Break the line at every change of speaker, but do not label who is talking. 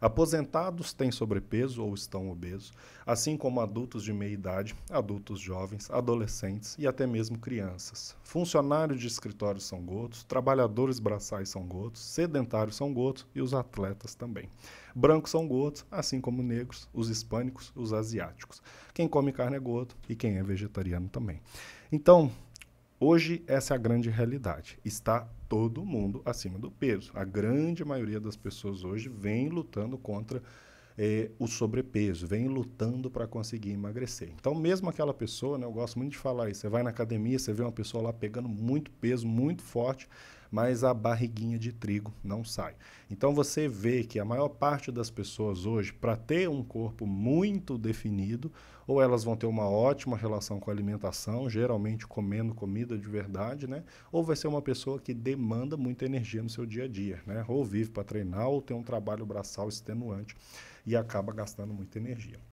Aposentados têm sobrepeso ou estão obesos, assim como adultos de meia idade, adultos jovens, adolescentes e até mesmo crianças. Funcionários de escritórios são gotos, trabalhadores braçais são gotos, sedentários são gotos e os atletas também. Brancos são gotos, assim como negros, os hispânicos, os asiáticos. Quem come carne é goto e quem é vegetariano também. Então, Hoje, essa é a grande realidade. Está todo mundo acima do peso. A grande maioria das pessoas hoje vem lutando contra eh, o sobrepeso, vem lutando para conseguir emagrecer. Então, mesmo aquela pessoa, né, eu gosto muito de falar isso, você vai na academia, você vê uma pessoa lá pegando muito peso, muito forte, mas a barriguinha de trigo não sai. Então você vê que a maior parte das pessoas hoje, para ter um corpo muito definido, ou elas vão ter uma ótima relação com a alimentação, geralmente comendo comida de verdade, né? Ou vai ser uma pessoa que demanda muita energia no seu dia a dia, né? Ou vive para treinar, ou tem um trabalho braçal extenuante e acaba gastando muita energia.